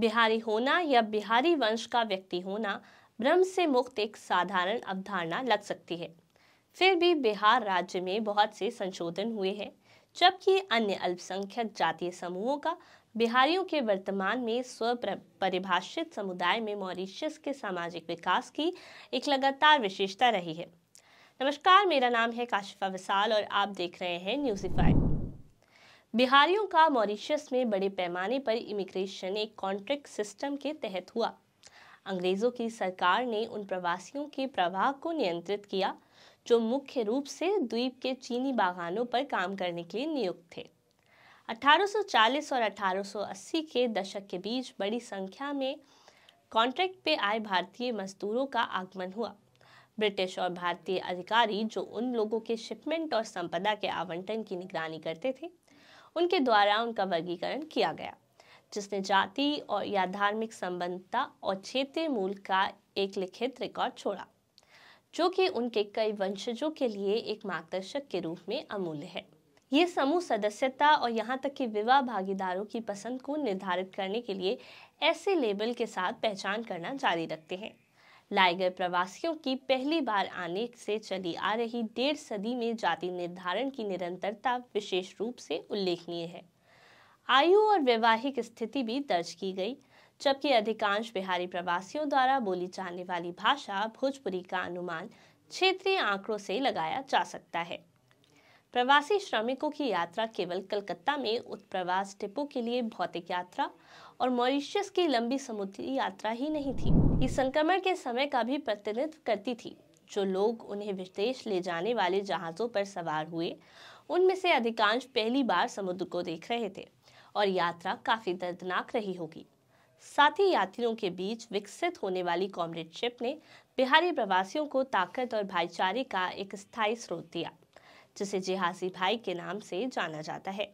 बिहारी होना या बिहारी वंश का व्यक्ति होना ब्रह्म से मुक्त एक साधारण अवधारणा लग सकती है फिर भी बिहार राज्य में बहुत से संशोधन हुए हैं जबकि अन्य अल्पसंख्यक जातीय समूहों का बिहारियों के वर्तमान में स्व परिभाषित समुदाय में मॉरिशस के सामाजिक विकास की एक लगातार विशेषता रही है नमस्कार मेरा नाम है काशिफा विशाल और आप देख रहे हैं फाइव बिहारियों का मॉरिशस में बड़े पैमाने पर इमिग्रेशन एक कॉन्ट्रैक्ट सिस्टम के तहत हुआ अंग्रेज़ों की सरकार ने उन प्रवासियों के प्रवाह को नियंत्रित किया जो मुख्य रूप से द्वीप के चीनी बागानों पर काम करने के लिए नियुक्त थे 1840 और 1880 के दशक के बीच बड़ी संख्या में कॉन्ट्रैक्ट पे आए भारतीय मजदूरों का आगमन हुआ ब्रिटिश और भारतीय अधिकारी जो उन लोगों के शिपमेंट और संपदा के आवंटन की निगरानी करते थे उनके द्वारा उनका वर्गीकरण किया गया जिसने जाति और या धार्मिक संबंधता और क्षेत्रीय मूल का एक लिखित रिकॉर्ड छोड़ा जो कि उनके कई वंशजों के लिए एक मार्गदर्शक के रूप में अमूल्य है ये समूह सदस्यता और यहाँ तक कि विवाह भागीदारों की पसंद को निर्धारित करने के लिए ऐसे लेबल के साथ पहचान करना जारी रखते हैं लाए गए प्रवासियों की पहली बार आने से चली आ रही डेढ़ सदी में जाति निर्धारण की निरंतरता विशेष रूप से उल्लेखनीय है आयु और वैवाहिक स्थिति भी दर्ज की गई जबकि अधिकांश बिहारी प्रवासियों द्वारा बोली जाने वाली भाषा भोजपुरी का अनुमान क्षेत्रीय आंकड़ों से लगाया जा सकता है प्रवासी श्रमिकों की यात्रा केवल कलकत्ता में उत्प्रवास टिपो के लिए भौतिक यात्रा और मॉरिशियस की लंबी समुद्री यात्रा ही नहीं थी इस संक्रमण के समय का भी प्रतिनिधित्व करती थी जो लोग उन्हें विदेश ले जाने वाले जहाज़ों पर सवार हुए उनमें से अधिकांश पहली बार समुद्र को देख रहे थे और यात्रा काफ़ी दर्दनाक रही होगी साथ ही यात्रियों के बीच विकसित होने वाली कॉमरेडशिप ने बिहारी प्रवासियों को ताकत और भाईचारे का एक स्थायी स्रोत दिया जिसे जिहासी भाई के नाम से जाना जाता है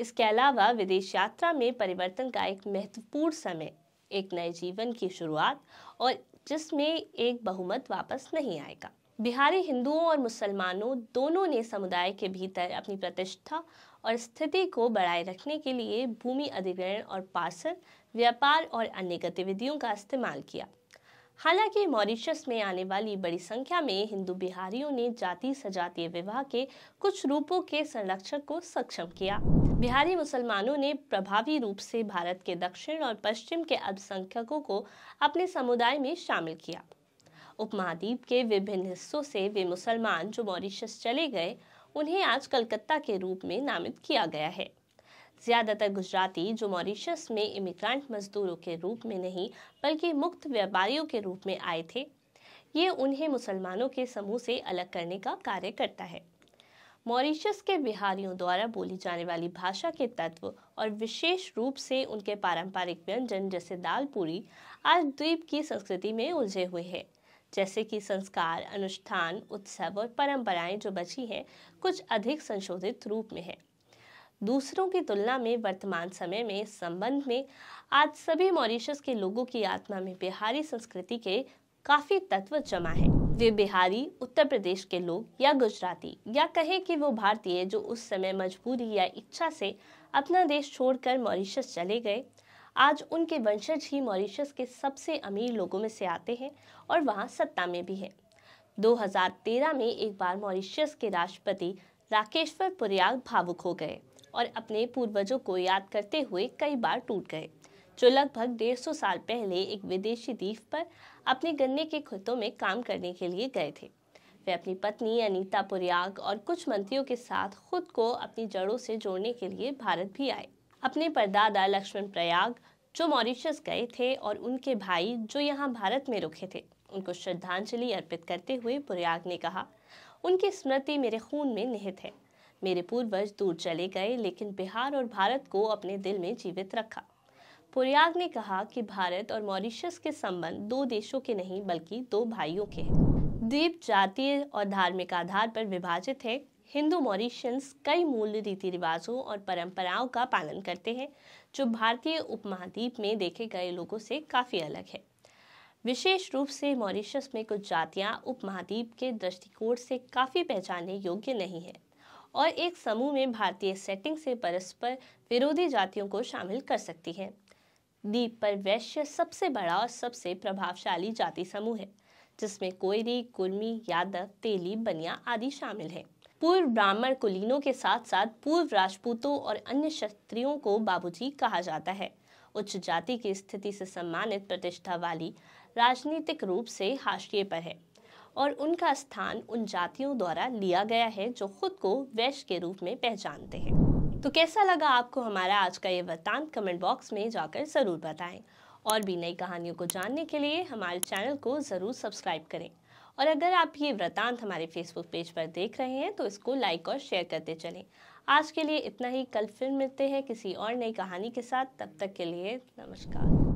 इसके अलावा विदेश यात्रा में परिवर्तन का एक महत्वपूर्ण समय एक नए जीवन की शुरुआत और जिसमें एक बहुमत वापस नहीं आएगा बिहारी हिंदुओं और मुसलमानों दोनों ने समुदाय के भीतर अपनी प्रतिष्ठा और स्थिति को बढ़ाए रखने के लिए भूमि अधिग्रहण और पार्सल व्यापार और अन्य गतिविधियों का इस्तेमाल किया हालांकि मॉरिशस में आने वाली बड़ी संख्या में हिंदू बिहारियों ने जाति सजातीय विवाह के कुछ रूपों के संरक्षण को सक्षम किया बिहारी मुसलमानों ने प्रभावी रूप से भारत के दक्षिण और पश्चिम के अल्पसंख्यकों को अपने समुदाय में शामिल किया उपमहाद्वीप के विभिन्न हिस्सों से वे मुसलमान जो मॉरिशस चले गए उन्हें आज कलकत्ता के रूप में नामित किया गया है ज्यादातर गुजराती जो मॉरिशस में इमिग्रेंट मजदूरों के रूप में नहीं बल्कि मुक्त व्यापारियों के रूप में आए थे ये उन्हें मुसलमानों के समूह से अलग करने का कार्य करता है मॉरिशस के बिहारियों द्वारा बोली जाने वाली भाषा के तत्व और विशेष रूप से उनके पारंपरिक व्यंजन जैसे दाल पूरी आज द्वीप की संस्कृति में उलझे हुए हैं जैसे कि संस्कार अनुष्ठान उत्सव और परंपराएं जो बची हैं कुछ अधिक संशोधित रूप में हैं दूसरों की तुलना में वर्तमान समय में इस संबंध में आज सभी मॉरिशस के लोगों की आत्मा में बिहारी संस्कृति के काफ़ी तत्व जमा है वे बिहारी उत्तर प्रदेश के लोग या गुजराती या कहें कि वो भारतीय जो उस समय मजबूरी या इच्छा से अपना देश छोड़कर मॉरिशस चले गए आज उनके वंशज ही मॉरिशस के सबसे अमीर लोगों में से आते हैं और वहाँ सत्ता में भी हैं 2013 में एक बार मॉरिशस के राष्ट्रपति राकेश्वर पुरयाग भावुक हो गए और अपने पूर्वजों को याद करते हुए कई बार टूट गए जो लगभग 150 साल पहले एक विदेशी द्वीप पर अपने गन्ने के खेतों में काम करने के लिए गए थे वे अपनी पत्नी अनीता पुरयाग और कुछ मंत्रियों के साथ खुद को अपनी जड़ों से जोड़ने के लिए भारत भी आए अपने परदादा लक्ष्मण प्रयाग जो मॉरिशस गए थे और उनके भाई जो यहाँ भारत में रुके थे उनको श्रद्धांजलि अर्पित करते हुए पुरयाग ने कहा उनकी स्मृति मेरे खून में निहित है मेरे पूर्वज दूर चले गए लेकिन बिहार और भारत को अपने दिल में जीवित रखा पुरयाग ने कहा कि भारत और मॉरिशस के संबंध दो देशों के नहीं बल्कि दो भाइयों के हैं द्वीप जातीय और धार्मिक आधार पर विभाजित है हिंदू मॉरिशियंस कई मूल रीति रिवाजों और परंपराओं का पालन करते हैं जो भारतीय उपमहाद्वीप में देखे गए लोगों से काफ़ी अलग है विशेष रूप से मॉरिशस में कुछ जातियां उपमहाद्वीप के दृष्टिकोण से काफ़ी पहचानने योग्य नहीं है और एक समूह में भारतीय सेटिंग से परस्पर विरोधी जातियों को शामिल कर सकती है द्वीप पर वैश्य सबसे बड़ा और सबसे प्रभावशाली जाति समूह है जिसमें कोयरी कुर्मी यादव तेली बनिया आदि शामिल है पूर्व ब्राह्मण कुलीनों के साथ साथ पूर्व राजपूतों और अन्य क्षत्रियों को बाबूजी कहा जाता है उच्च जाति की स्थिति से सम्मानित प्रतिष्ठा वाली राजनीतिक रूप से हाशिए पर है और उनका स्थान उन जातियों द्वारा लिया गया है जो खुद को वैश्य के रूप में पहचानते हैं तो कैसा लगा आपको हमारा आज का ये वृत्तांत कमेंट बॉक्स में जाकर ज़रूर बताएं और भी नई कहानियों को जानने के लिए हमारे चैनल को ज़रूर सब्सक्राइब करें और अगर आप ये वृतांत हमारे फेसबुक पेज पर देख रहे हैं तो इसको लाइक और शेयर करते चलें आज के लिए इतना ही कल फिर मिलते हैं किसी और नई कहानी के साथ तब तक के लिए नमस्कार